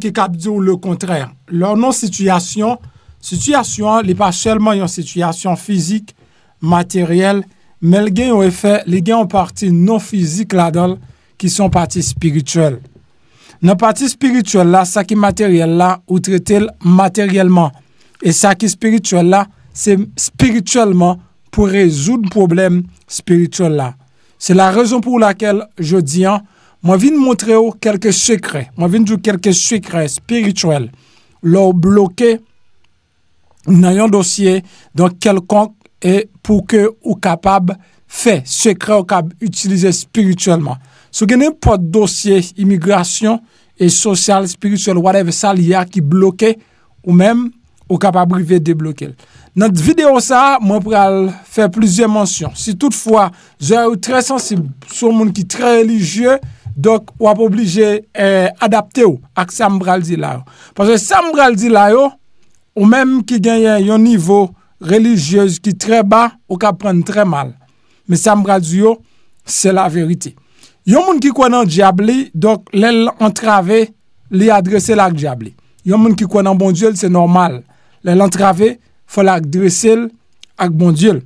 qui cap dit le contraire. Leur non-situation, situation, n'est pas seulement une situation physique, matérielle, mais les gens ont effet, les gens ont partie non-physique là-dedans, qui sont partie spirituelle. Dans la partie spirituelle là, ça qui est matériel là, ou traiter matériellement. Et ça qui est spirituel là, c'est spirituellement pour résoudre le problème spirituel là. C'est la raison pour laquelle je dis, hein, moi, je viens de montrer quelques secrets. Moi, je viens de quelques secrets spirituels. L'eau vous n'ayant un dossier dans quelconque et pour que ou capable fait secret ou capable utiliser spirituellement. Ce qui n'est pas dossier immigration et social, spirituel, whatever, ça, il a qui bloque ou même ou capable privé débloquer. Dans cette vidéo, moi, je vais faire plusieurs mentions. Si toutefois, j'ai très sensible sur le monde qui très religieux, Dok ou ap oblije eh, adapte ou ak Sambraldi la yo. Pwase Sambraldi la yo, ou menm ki genyen yon nivou religyez ki tre ba ou ka pren tre mal. Men Sambraldi yo, se la verite. Yon moun ki kwen nan Diabli, dok lèl antrave li adrese lak Diabli. Yon moun ki kwen nan Bondiol, se normal. Lèl antrave, folak dresel ak Bondiol.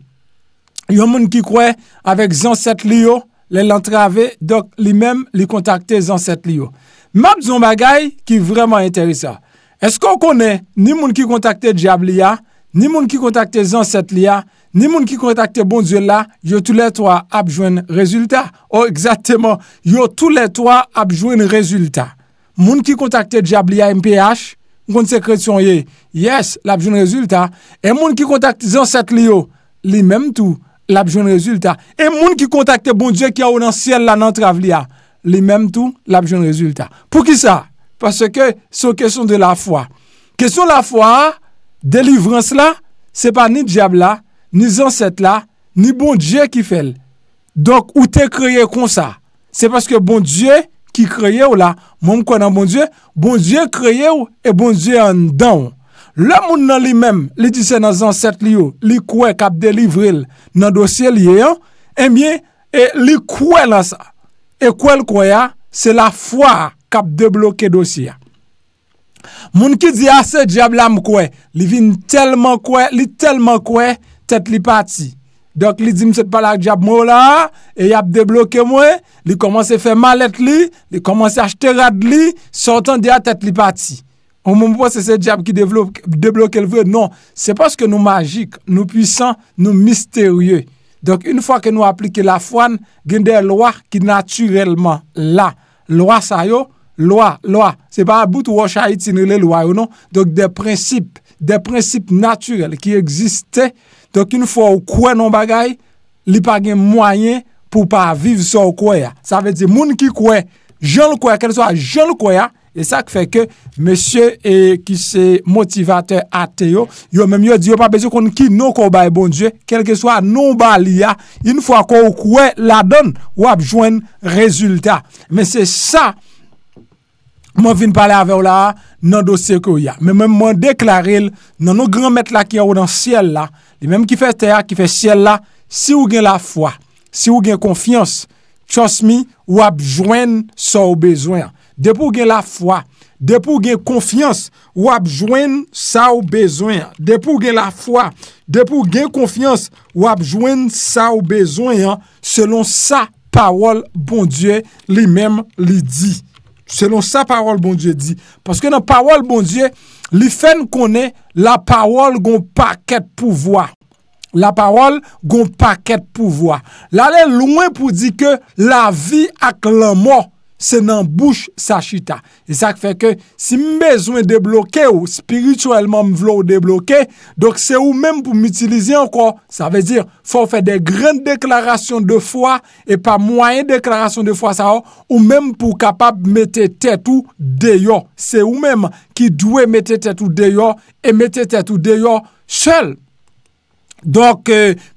Yon moun ki kwen avèk zanset li yo, Le lantre ave, dok li mem li kontakte zan set li yo. Mab zon bagay ki vreman enterisa. Esko konen, ni moun ki kontakte Diablia, ni moun ki kontakte zan set li ya, ni moun ki kontakte Bonzola, yo tou letwa apjwen rezultat. O, oh, egzateman, yo tou letwa apjwen rezultat. Moun ki kontakte Diablia MPH, kon se kredsyon ye, yes, lapjwen rezultat. E moun ki kontakte zan set li yo, li mem tou. La bjoun rezultat. E moun ki kontakte bon Dje ki a ou nan siel la nan travli a. Li menm tou, la bjoun rezultat. Pou ki sa? Pase ke sou kesyon de la fwa. Kesyon la fwa, delivrans la, se pa ni Djeb la, ni zanset la, ni bon Dje ki fel. Dok ou te kreye kon sa. Se paske bon Dje ki kreye ou la. Moun konan bon Dje. Bon Dje kreye ou, e bon Dje an dan ou. Le moun nan li men, li di se nan zan set li yo, li kwe kap de livril nan dosye li ye an, e eh mye, e li kwe lan sa, e kwe l kwe ya, se la fwa kap de bloke dosye ya. Moun ki di a ah, se diab lam kwe, li vin telman kwe, li telman kwe, tet li pati. Dok li di mse pala diab mou la, e yap de bloke mwen, li komanse fe malet li, li komanse achte rad li, sotan di a tet li pati. Ou moun pou se se diap ki deblok elve, non. Se paske nou magik, nou pwisan, nou misterye. Donk, un fwa ke nou aplike la fwan, gen de lwa ki naturelman la. Lwa sayo, lwa, lwa. Se pa about wosha itin le lwa ou non. Donk, de prinsip, de prinsip naturel ki egziste. Donk, un fwa ou kwe non bagay, li pa gen mwanyen pou pa viv so ou kwe ya. Sa ve di moun ki kwe, joun kwe, kele so a joun kwe ya, E sa ki feke, mese ki se motivate ate yo, yo menm yo diyo pa bezye kon ki nou kon baye bon Diyo, kelke swa nou bali ya, in fwa kon wè la don, wap jwen rezultat. Men se sa, mwen vin pale avew la nan dosye ko ya. Men menm mwen deklaril, nan nou gran met la ki yo ou dan siel la, di menm ki fe te ya, ki fe siel la, si ou gen la fwa, si ou gen konfians, chos mi, wap jwen so ou bezwen ya. Depo gen la fwa, depo gen konfians wap jwen sa ou bezoen an, depo gen la fwa, depo gen konfians wap jwen sa ou bezoen an, selon sa parol bon Diyo li mem li di. Selon sa parol bon Diyo di. Paske nan parol bon Diyo, li fen konen la parol gon paket pou vwa. La parol gon paket pou vwa. La le loun pou di ke la vi ak la mò. se nan bouche sa chita. E sa k feke, si m bezwen debloke ou, spirituellement m vlo ou debloke, dok se ou men pou m itilize anko, sa ve dire, fò fè de grende deklarasyon de fwa, e pa mwayen deklarasyon de fwa sa ou, ou men pou kapab mette tet ou deyo. Se ou men, ki dwe mette tet ou deyo, e mette tet ou deyo, sel. Donk,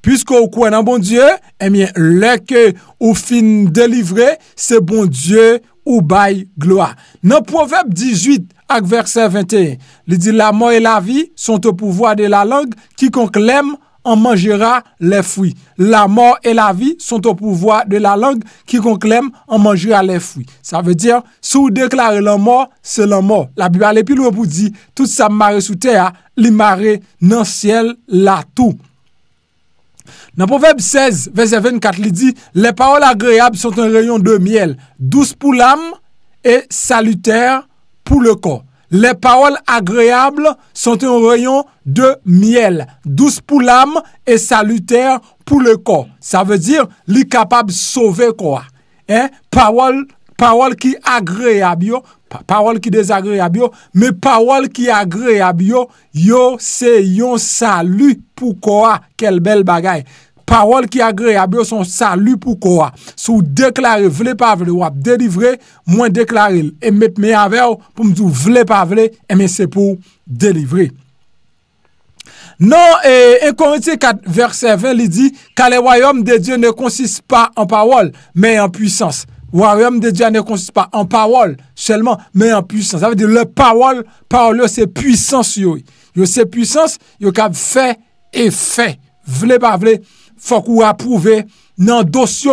pysko ou kwen an bon die, emyen eh leke euh, ou fin delivre, se bon die ou bay gloa. Nan profep 18 ak verse 21, li di la mor e la vi son te pouvoi de la lang ki kon klem an manjera le fwi. La mor e la vi son te pouvoi de la lang ki kon klem an manjera le fwi. Sa ve di an, sou deklare lan mor, se lan mor. La biwa le pi lou pou di, tout sa mare sou te a, li mare nan siel la tou. Nan poveb 16, verset 24, li di, le pawol agreab son ten reyon de miel, douz pou l'am e saluter pou le ko. Le pawol agreab son ten reyon de miel, douz pou l'am e saluter pou le ko. Sa ve dir, li kapab sove ko a. Pawol ki agreab yo, pawol ki desagreab yo, me pawol ki agreab yo, yo se yon salu pou ko a. Kel bel bagay! Parole qui agréable son salut pour quoi. Sous déclarer, voulez pas vle, ou délivrer, moins déclarer. Et mettre mes avec pour me dire, voulez pas et mais c'est pour délivrer. Non, et 1 Corinthiens 4, verset 20, il dit, car le royaume de Dieu ne consiste pas en parole, mais en puissance. Le royaume de Dieu ne consiste pas en parole seulement, mais en puissance. Ça veut dire, le parole, parole, c'est puissance, yo. Yo, c'est puissance, yo, cap fait et fait. Vle pas vle, faut qu'on dans dossier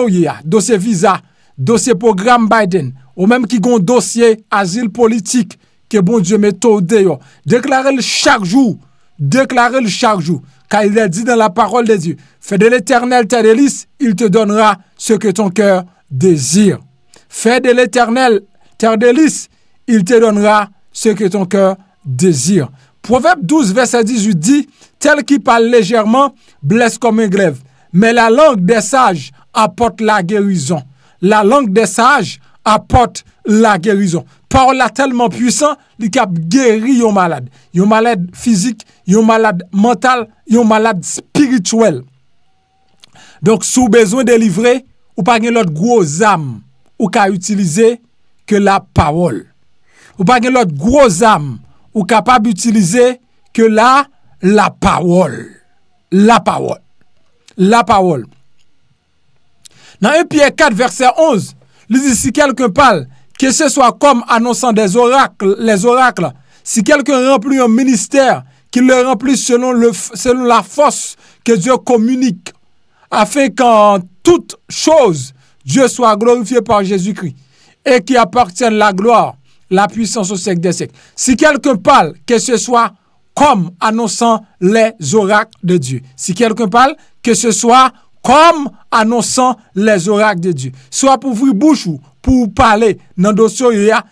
dossier, dossier visa, dossier programme Biden, ou même qui gon dossier asile politique, que bon Dieu mette au déo. Déclarer le chaque jour, déclarer le chaque jour. car il a dit dans la parole de Dieu « Fais de l'éternel ta délice, il te donnera ce que ton cœur désire. »« Fais de l'éternel ta délice, il te donnera ce que ton cœur désire. » Proverbe 12, verset 18 dit, tel qui parle légèrement, blesse comme un grève. Men la lang de saj apote la gerizon. La lang de saj apote la gerizon. Parola telman pwisan li kap geri yon malade. Yon malade fizik, yon malade mental, yon malade spirituel. Donk sou bezwen de livre, ou pa gen lot groz am, ou ka utilize ke la parol. Ou pa gen lot groz am, ou kapab utilize ke la parol. La parol. la parole. Dans 1 Pierre 4, verset 11, il dit, si quelqu'un parle, que ce soit comme annonçant des oracles, les oracles, si quelqu'un remplit un ministère, qu'il le remplisse selon, le, selon la force que Dieu communique, afin qu'en toute chose, Dieu soit glorifié par Jésus-Christ, et qu'il appartienne la gloire, la puissance au siècle des siècles. Si quelqu'un parle, que ce soit comme annonçant les oracles de Dieu. Si quelqu'un parle, que ce soit comme annonçant les oracles de Dieu. Soit pour ouvrir bouche ou pour parler dans dossier,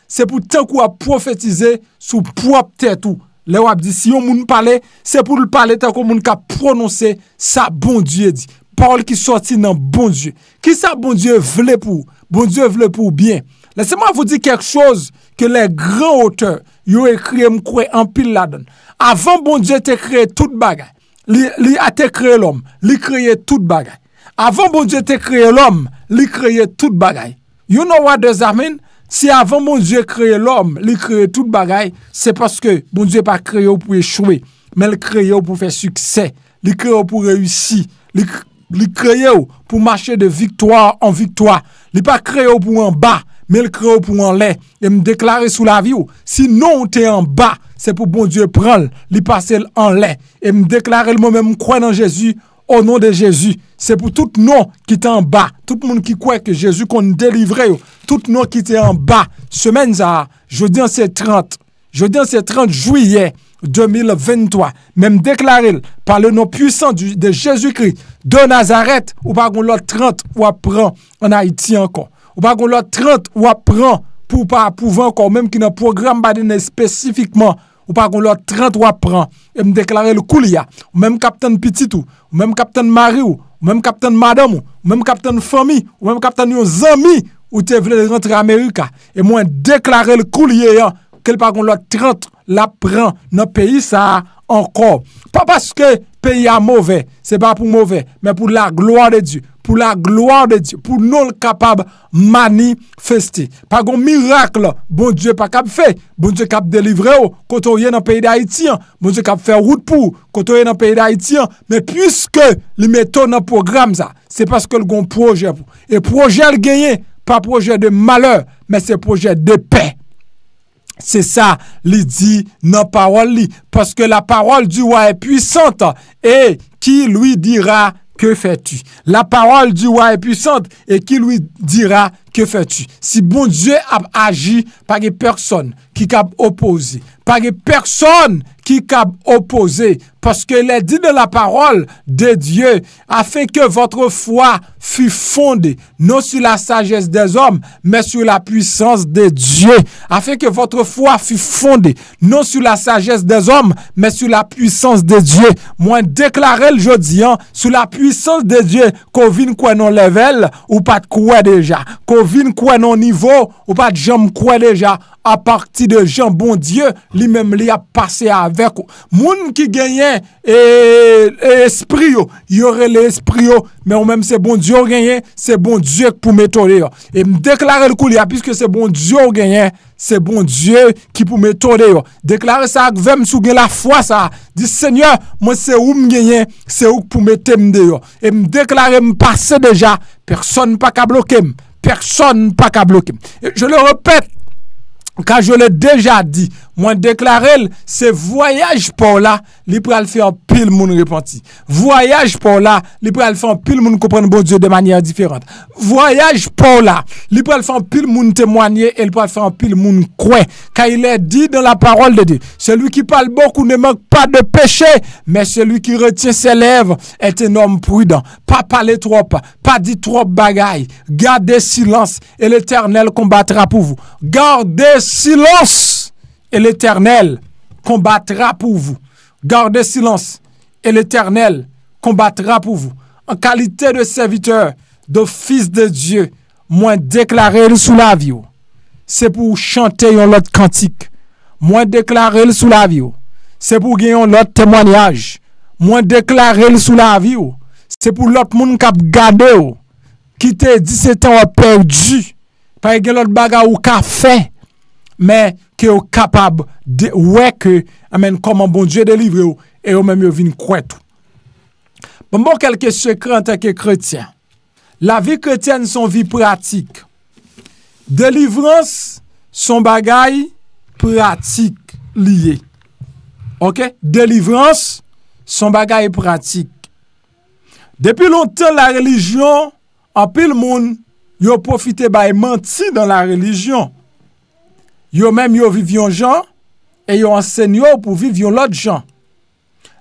c'est pour tant qu'on prophétiser sous propre tête ou. Le wap dit, si on parle, c'est pour le parler tant qu'on moun ka prononcer sa bon Dieu dit. Parole qui sortit dans bon Dieu. Qui sa bon Dieu voulait pour? Bon Dieu voulait pour bien. Laissez-moi vous dire quelque chose que les grands auteurs, Yo e kreye mkwe an pil la don Avan bon Dje te kreye tout bagay Li ate kreye lom Li kreye tout bagay Avan bon Dje te kreye lom Li kreye tout bagay You know what does amen Si avan bon Dje kreye lom Li kreye tout bagay Se paske bon Dje pa kreye ou pou e chwe Men li kreye ou pou fe sukse Li kreye ou pou reyusi Li kreye ou pou mache de viktwa En viktwa Li pa kreye ou pou en ba mais le pour en l'air et me déclarer sous la vie. Sinon, tu es en bas, c'est pour bon Dieu prendre, les passer en l'air et me déclarer moi-même croire en Jésus au nom de Jésus. C'est pour tout nous qui est en bas, tout le monde qui croit que Jésus qu'on délivré, tout nous qui est en bas. Semaine ça, jeudi c'est 30, jeudi c'est 30 juillet. 2023, même déclaré par le nom puissant de Jésus-Christ de Nazareth, ou par le l'autre 30 ou apprend en Haïti encore ou pas qu'on leur 30 ou apprend pour pas pouvoir encore même qui dans programme spécifiquement ou pas qu'on leur 30 ou apprend et me déclarer le coulia ou même capitaine petit ou même capitaine Marie ou même capitaine madame ou même capitaine famille ou même capitaine yon amis ou tu vle rentrer en Amérique et moi déclarer le coulier hein, Quel pas qu'on leur 30 la prend dans pays ça encore pas parce que pays a mauvais c'est pas pour mauvais mais pour la gloire de Dieu pour la gloire de Dieu, pour nous de manifester. Pas un miracle, bon Dieu pas fait, bon Dieu a délivré, quand on est dans le pays d'Haïti, hein. bon Dieu a fait route pour, quand on est dans le pays d'Haïti, hein. mais puisque le mettons dans le programme, ça, c'est parce que le un projet. Et projet le gagné, pas projet de malheur, mais c'est projet de paix. C'est ça, il dit dans parole, parce que la parole du roi est puissante et qui lui dira que fais-tu La parole du roi est puissante et qui lui dira, que fais-tu Si bon Dieu a agi, par de personne qui cap opposé, pas de personne opposé, parce que les dit de la parole de Dieu, afin que votre foi fût fondée, non sur la sagesse des hommes, mais sur la puissance de Dieu, afin que votre foi fût fondée, non sur la sagesse des hommes, mais sur la puissance de Dieu. Moi, déclarer le jeudi, hein, sur la puissance de Dieu, qu'on vienne quoi non level, ou pas de quoi déjà, qu'on vienne quoi non niveau, ou pas de jambes quoi déjà, à partir de Jean Bon Dieu, lui-même lui a passé avec Moun qui gagne et, esprit il y aurait l'esprit mais au même c'est bon Dieu gagne c'est bon Dieu qui pour m'étonner. Et me déclarer le coup puisque c'est bon Dieu gagne c'est bon Dieu qui pour m'étonner. Déclarer ça avec vem sous la foi ça. Dit Seigneur, moi c'est où me c'est où pour Et me déclarer passer déjà, personne pas qu'à bloquer, personne pas qu'à bloquer. Je le répète car je l'ai déjà dit, moi déclaré ce voyage pour là li pral un pile pil moun repenti. Voyage pour là, li pral fè mon bon Dieu de manière différente voyage pour là li fait un pile, pil témoigner, et el pral un pile, pil croire Car il est dit dans la parole de Dieu celui qui parle beaucoup ne manque pas de péché mais celui qui retient ses lèvres est un homme prudent. pas parler trop, pas dit trop bagaille. Gardez silence et l'éternel combattra pour vous. Gardez silence et l'Éternel combattra pour vous. Gardez silence et l'Éternel combattra pour vous. En qualité de serviteur, de fils de Dieu, Moi déclaré le sous la C'est pour chanter un autre cantique. Moi déclaré le sous la C'est pour gagner l'autre témoignage. Moi déclaré le sous la C'est pour l'autre monde qui a gardé. Qui te 17 ans perdu. Par exemple, l'autre bagarre ou café. Mais ke ou kapab weke amen koman bon dje delivre ou, e ou menmyo vin kwetou. Bon, bon, kelke sèkran teke kretien. La vi kretien son vi pratik. Delivrans son bagay pratik liye. Ok? Delivrans son bagay pratik. Depi lontè la relijyon, apil moun yo profite ba e manti dan la relijyon. yo mèm yo vivyon jan, e yo ansen yo pou vivyon lot jan.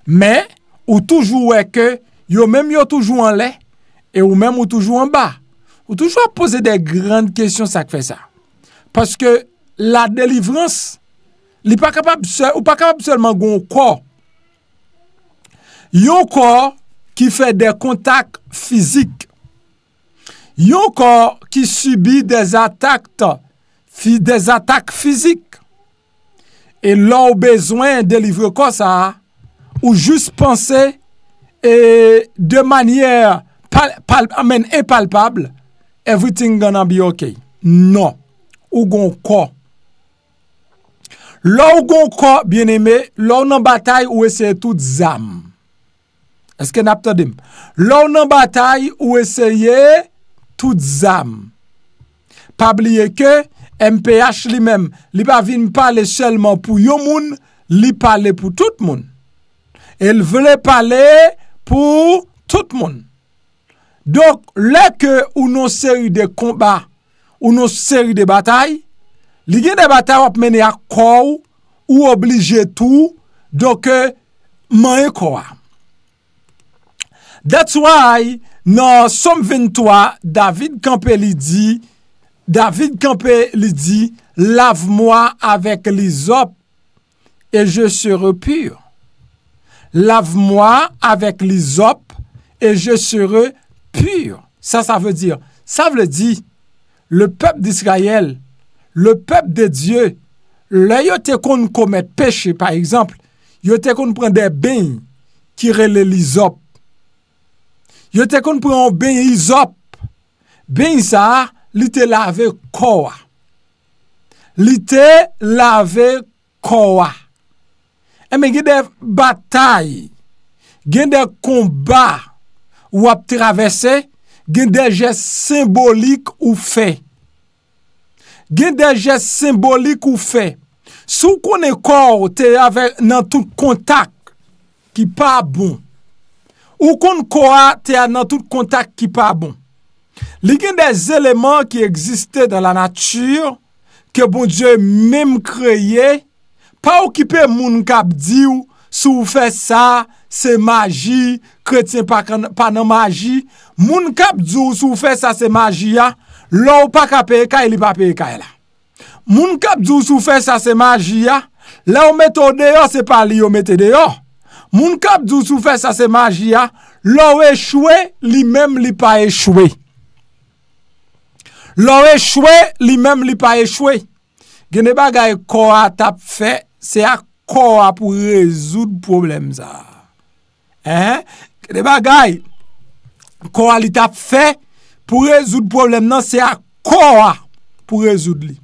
Mè, ou toujou wè ke, yo mèm yo toujou an lè, e ou mèm ou toujou an ba. Ou toujou a pose de grand kèsyon sa kve sa. Paske la delivrans, li pa kapab selman goun kor. Yon kor ki fè de kontak fizik. Yon kor ki subi de ataktan. fi dez atak fizik, e lou bezwen delivre ko sa, ou jous pense, e de manyer, amen epalpable, everything gonna be ok. Non, ou gon ko. Lou gon ko, bien eme, lou nan batay ou eseye tout zam. Eske napta dim? Lou nan batay ou eseye tout zam. Pabliye ke, MPH li men, li pa vin pale selman pou yon moun, li pale pou tout moun. El vle pale pou tout moun. Dok, leke ou nou seri de komba, ou nou seri de batay, li gen de batay wap mene ak kou, ou oblije tou, doke eh, man ekowa. That's why, nan som vintwa, David Kampeli di, David Campé lui dit, lave-moi avec l'isop et je serai pur. Lave-moi avec l'isop et je serai pur. Ça, ça veut dire, ça veut dire, le peuple d'Israël, le peuple de Dieu, là, il te qu'on des péché, par exemple, yo il qu'on prend des bains qui relèvent l'hysope. Il te qu'on prend un bain isop Bain ça, Li te lave kowa. Li te lave kowa. Emen gen de batay, gen de komba ou ap travese, gen de jes symbolik ou fe. Gen de jes symbolik ou fe. Sou konen kowa te ave nan tout kontak ki pa bon. Ou konen kowa te ave nan tout kontak ki pa bon. li gen dez eleman ki egziste de la natyur, ke bon Diyo mèm kreye, pa ou kipe moun kap diw sou fe sa, se maji, kretyen pa nan maji, moun kap diw sou fe sa se maji ya, lou pa ka peye kaye, li pa peye kaye la. Moun kap diw sou fe sa se maji ya, la ou meto deyo se pa li ou meto deyo. Moun kap diw sou fe sa se maji ya, lou e chwe, li mèm li pa e chwe. Moun kap diw sou fe sa se maji ya, Lò rechwe, li mèm li pa rechwe. Genè bagay kora tap fè, se a kora pou rezoud problem za. Eh, genè bagay kora li tap fè, pou rezoud problem nan, se a kora pou rezoud li.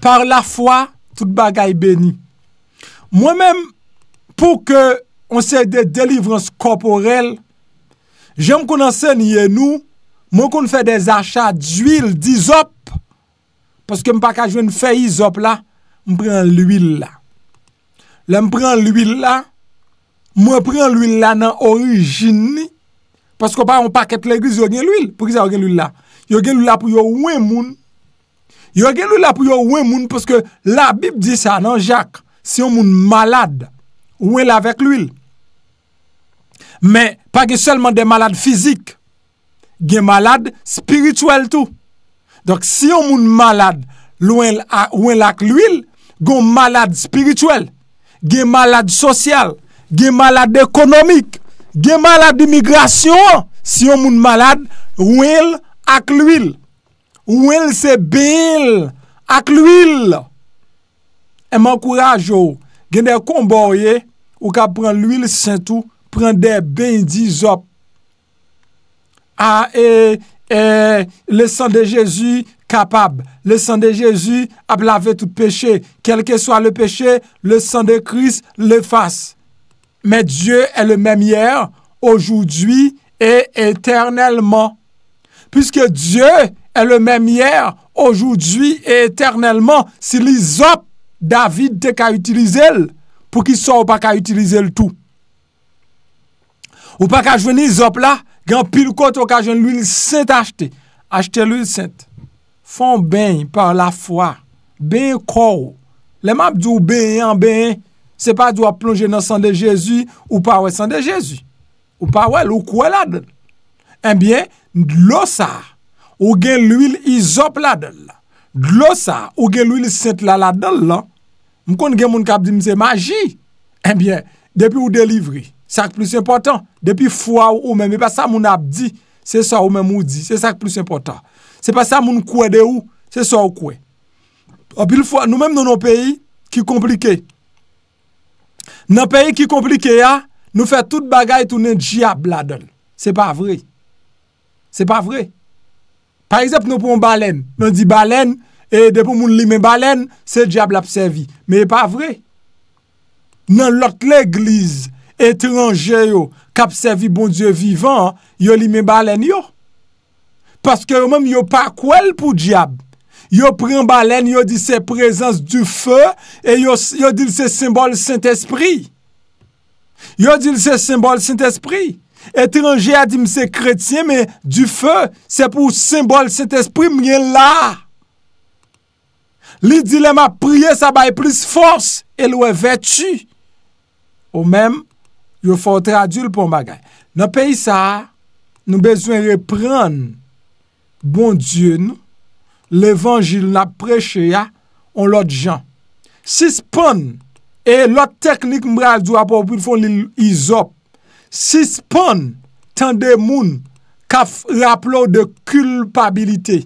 Par la fwa, tout bagay beni. Mwen mèm, pou ke on se de delivrans korporel, jèm konansè niye nou, Mwen kon fè des achat d'huil, d'izop, pwoske mwen pa ka jwen fè izop la, mwen pren l'huil la. Le mwen pren l'huil la, mwen pren l'huil la nan orijini, pwoske mwen pa kept l'eglis yo gen l'huil, pou ki sa yo gen l'huil la. Yo gen l'huil la pou yo wè moun. Yo gen l'huil la pou yo wè moun, pwoske la bib di sa nan jak, si yo moun malade, wè la vek l'huil. Mwen pa ki selman de malade fizik, Gen malade spirituel tou. Dok si yon moun malade, lwen l ak l'huil, gen malade spirituel. Gen malade sosyal. Gen malade ekonomik. Gen malade imigrasyon. Si yon moun malade, lwen l ak l'huil. Lwen l se bel ak l'huil. Eman kourajo. Gen de konborye, ou ka pren l'huil sentou, pren de ben di zop. et, e, le sang de Jésus capable. Le sang de Jésus a lavé tout péché. Quel que soit le péché, le sang de Christ fasse. Mais Dieu est le même hier, aujourd'hui et éternellement. Puisque Dieu est le même hier, aujourd'hui et éternellement, si l'isop David te utiliser pour qu'il soit ou pas qu'à utiliser le tout. Ou pas qu'à jouer l'isop là, Gan pil kote okajen l'huil sent achete. Achete l'huil sent. Fon ben par la fwa. Ben kou. Le map di ou ben en ben. Se pa dwa plonje nan san de Jezu. Ou pa wè san de Jezu. Ou pa wè l'ou kouè la den. Enbyen, glosa. Ou gen l'huil izop la den. Glosa. Ou gen l'huil sent la la den la. Mkoun gen moun kap di mse maji. Enbyen, eh depi ou delivri. Sak plus impotant. Depi fwa ou ou men. Mwen ap di, se sak plus impotant. Se sak mwen kwe de ou, se sak kwe. Nou men nou nou peyi ki komplike. Nou peyi ki komplike ya, nou fe tout bagay tou nen diable adol. Se pa vre. Se pa vre. Par exemple nou pou mwen balen. Nou di balen, e depo mwen li men balen, se diable ap sevi. Me e pa vre. Non lak l'eglize. etranje yo, kapsevi bon Diyo vivan, yo li men balen yo. Paske yo men yo pa kwel pou diyab. Yo pren balen, yo di se prezans du fe, yo di se sembol Saint-Esprit. Yo di se sembol Saint-Esprit. Etranje a di mse kretye, me du fe, se pou sembol Saint-Esprit, miye la. Li dilema priye, sa baye plis fons, elwe vetu. Ou men, Yo fote adil pou mbaga. Nan peyi sa, nou bezwen repren bon djun, l'Evangil na preche ya on lot jan. Si spon, e lot teknik mbraj dwa pou pou l'isop, si spon, tan de moun ka f rap lo de kulpabilite.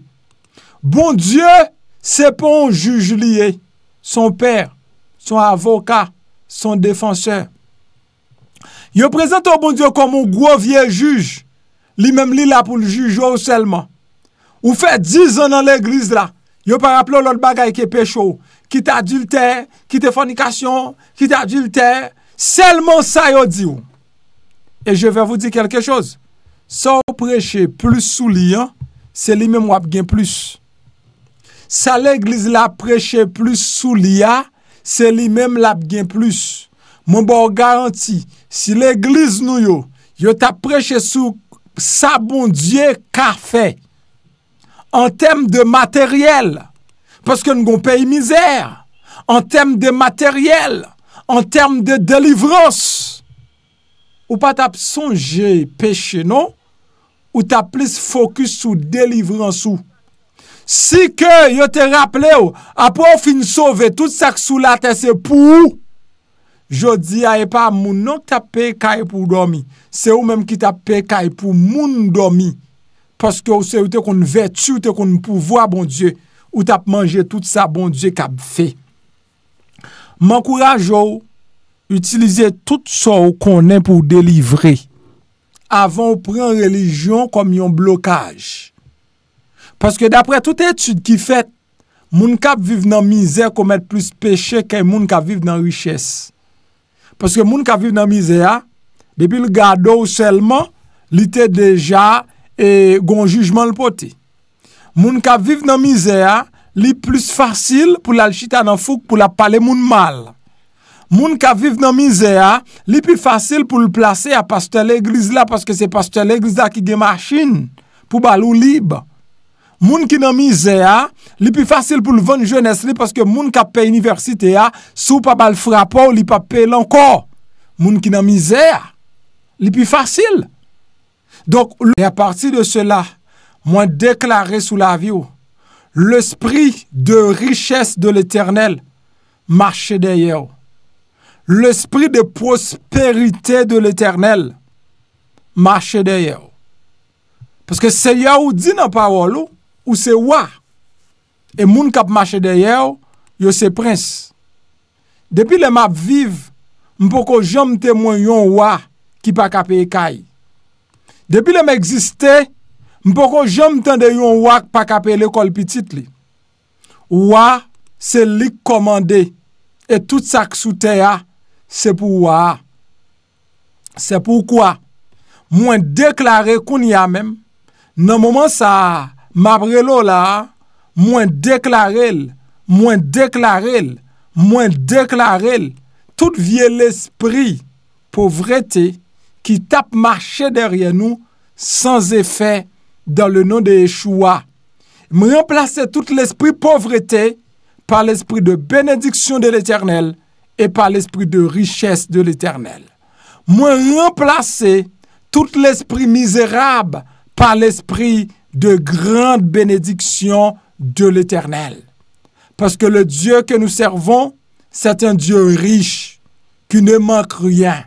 Bon djun, se pon jujlie son per, son avoka, son defanseur. Yo prezento bon diyo komon gwo vie juj, li mem li la pou li juj yo selman. Ou fe dizon nan l'eglize la, yo paraplo lor bagay ke pecho, ki te adulte, ki te fonikasyon, ki te adulte, selman sa yo diyo. E je ve vous di kelke chose, sa ou preche plus sou li ya, se li mem wap gen plus. Sa l'eglize la preche plus sou li ya, se li mem wap gen plus. Mwen bo garanti, si l'Eglise nou yo, yo tap preche sou sabon diye ka fe, an tem de materyel, paske nou gon peyi mizer, an tem de materyel, an tem de delivrans, ou pa tap sonje peche nou, ou tap plis fokus sou delivrans ou. Si ke yo te rappele ou, apou ou fin sove tout sak sou la te se pou ou, Jodi a epa moun nan ki tap pe kaje pou domi, se ou menm ki tap pe kaje pou moun domi. Paske ou se ou te kon vetu, ou te kon pouvoa bon die, ou tap manje tout sa bon die kap fe. Man kouraj ou, utilize tout so ou konen pou delivre, avan ou pren religion kom yon blokaj. Paske dapre tout etude ki fet, moun kap vive nan mizer kom et plus peche ke moun kap vive nan richesse. Parce que les gens qui vit dans la misère, depuis le gado seulement, il était déjà un jugement. Le qui vit dans la misère, c'est plus facile pour l'acheter dans le pour la parler mal. Le qui vit dans la misère, c'est plus facile pour le placer à pasteur de l'église parce que c'est pasteur de l'église qui a machine pour balou libre. Moun ki nan mize a, li pi fasil pou l ven jones li, paske moun ka pey universite a, sou pa bal frapa ou li pa pey lanko. Moun ki nan mize a, li pi fasil. Donk, lè a parti de sè la, mwen deklare sou la vi ou, l'esprit de richès de l'éternel, mâche deye ou. L'esprit de prosperité de l'éternel, mâche deye ou. Paske sè ya ou di nan pa wòl ou, ou se wak, e moun kap mache deye yo, yo se prins. Depi le map viv, mpo ko jom temwen yon wak, ki pa kape e kay. Depi le me egziste, mpo ko jom tende yon wak, pa kape le kolpitit li. Wak, se lik komande, e tout sa ksute ya, se pou wak. Se pou wak. Mwen deklare koun ya mem, nan mouman sa a, Mabrelo là, moins déclaré, moins déclaré, moins déclaré. tout vie l'esprit pauvreté qui tape marché derrière nous sans effet dans le nom de Yeshua. Mwen remplacer tout l'esprit pauvreté par l'esprit de bénédiction de l'éternel et par l'esprit de richesse de l'éternel. Moins remplacer tout l'esprit misérable par l'esprit de grandes bénédictions de l'Éternel. Parce que le Dieu que nous servons, c'est un Dieu riche, qui ne manque rien.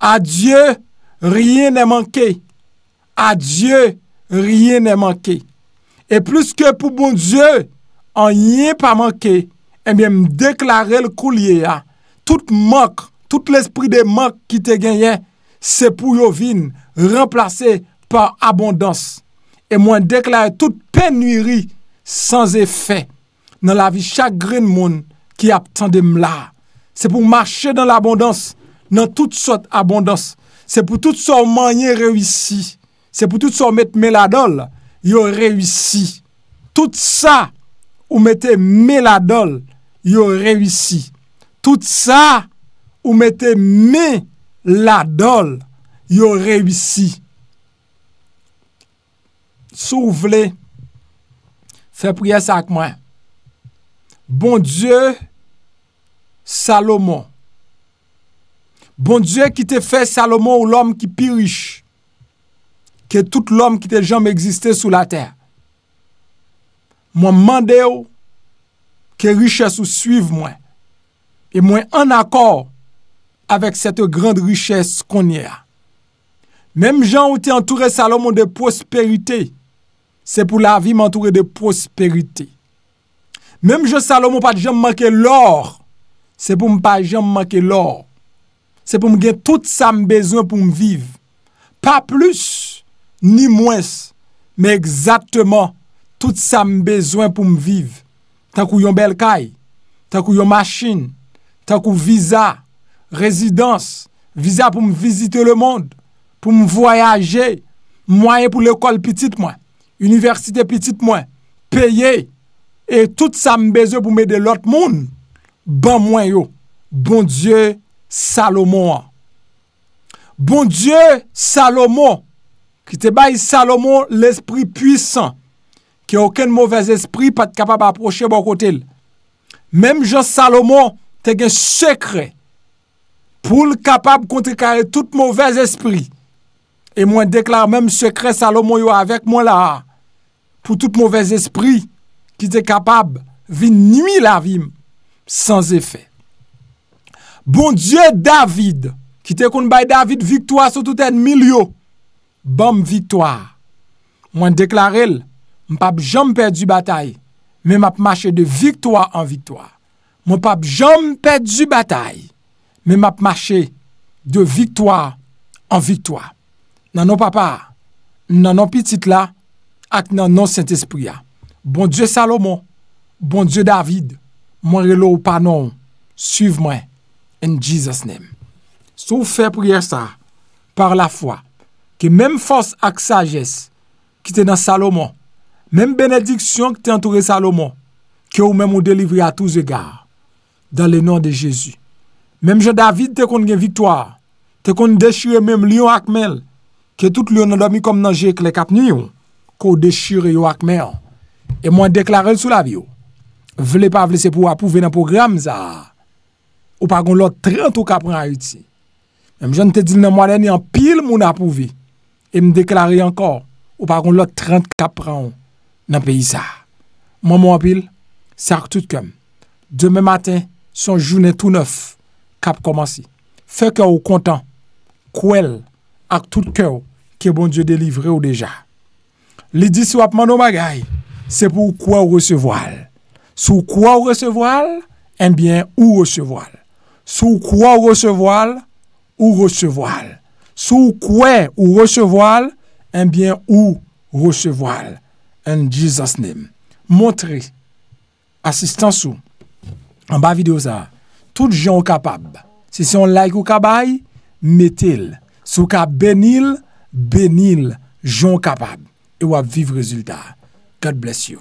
À Dieu, rien n'est manqué. À Dieu, rien n'est manqué. Et plus que pour bon Dieu, en est pas manqué, et eh bien, me déclarer le coulier, hein. tout manque, tout l'esprit de manque qui te gagné, c'est pour Yovin remplacé par abondance. E mwen deklare tout penuri sans efè nan la vi chak grene moun ki ap tande mla. Se pou mache nan l'abondans, nan tout sot abondans. Se pou tout sot manye rewisi. Se pou tout sot mette meladol, yo rewisi. Tout sa ou mette meladol, yo rewisi. Tout sa ou mette meladol, yo rewisi. Sou ou vle, fè priye sa ak mwen. Bon Diyo, Salomon. Bon Diyo ki te fè Salomon ou l'om ki pi riche, ke tout l'om ki te jom egziste sou la ter. Mwen mande ou, ke riche sou suiv mwen. E mwen an akor, avèk sete grande riche skonye a. Mèm jan ou te antoure Salomon de prosperitey, Se pou la vi m'entoure de prospérité. Mèm jò Salomo pat jèm manke lòr. Se pou m'pa jèm manke lòr. Se pou m'ge tout sa mbezoun pou m'viv. Pa plus, ni mwens. Mèm egzatèman tout sa mbezoun pou m'viv. Takou yon belkaj. Takou yon machin. Takou viza. Rezidans. Viza pou m'vizite le moun. Pou m'voyaje. Mwayen pou l'ekol pitit mwen. universite pitit mwen, peye, e tout sa mbeze pou mbe de lot bon moun, ban mwen yo, bon die Salomon a. Bon die Salomon, ki te bay Salomon l'esprit puissant, ki a ouken mwovez espri pat kapab aproche bon kote l. Mem jost Salomon te gen sekre, pou l kapab kontekare tout mwovez espri, e mwen deklar mem sekre Salomon yo avek mwen la a, pou tout mouvez espri, ki te kapab vi nmi la vim, sans efè. Bon Dje David, ki te kon bay David, viktoa sou touten mil yo, oh. bom viktoa. Mwen deklarel, m pap jom pe du batay, men map mache de viktoa an viktoa. Mwen pap jom pe du batay, men map mache de viktoa an viktoa. Nan nou papa, nan nou pitit la, ak nan nan Saint-Esprit-ya. Bon Dieu Salomon, bon Dieu David, mwen relo ou panon, suiv mwen, en Jesus name. Sou fè prier sa, par la fwa, ke mèm fòs ak sajes, ki te nan Salomon, mèm benediksyon ki te antoure Salomon, ki ou mèm ou delivri a touz egar, dan le nan de Jezu. Mèm Jean David te kon gen viktoar, te kon dechire mèm lion ak mel, ke tout lion nan do mi kom nan je ek le kap ni yon, Kou dechire yo ak men an. E mwen deklare l sou la bi yo. Vle pa vle se pou apouve nan program za. Ou pa goun lòt 30 ou kap ran a yot si. Mwen jen te dil nan mwale ni an pil moun apouve. E mwen deklare yon kor. Ou pa goun lòt 30 kap ran an nan peyi za. Mwen mwen pil, sa ak tout kem. Deme matin, son jounen tout neuf kap koman si. Fèk yo kontan. Kou el ak tout kem. Ki bon diyo delivre yo deja. Lidi sou apman ou bagay. Se pou kwa ou resevoal. Sou kwa ou resevoal, en bien ou resevoal. Sou kwa ou resevoal, ou resevoal. Sou kwa ou resevoal, en bien ou resevoal. En Jesus name. Montre. Asistan sou. An ba video sa. Tout joun kapab. Se son like ou kabay, metel. Sou ka benil, benil joun kapab. et wap vive résultat. God bless you.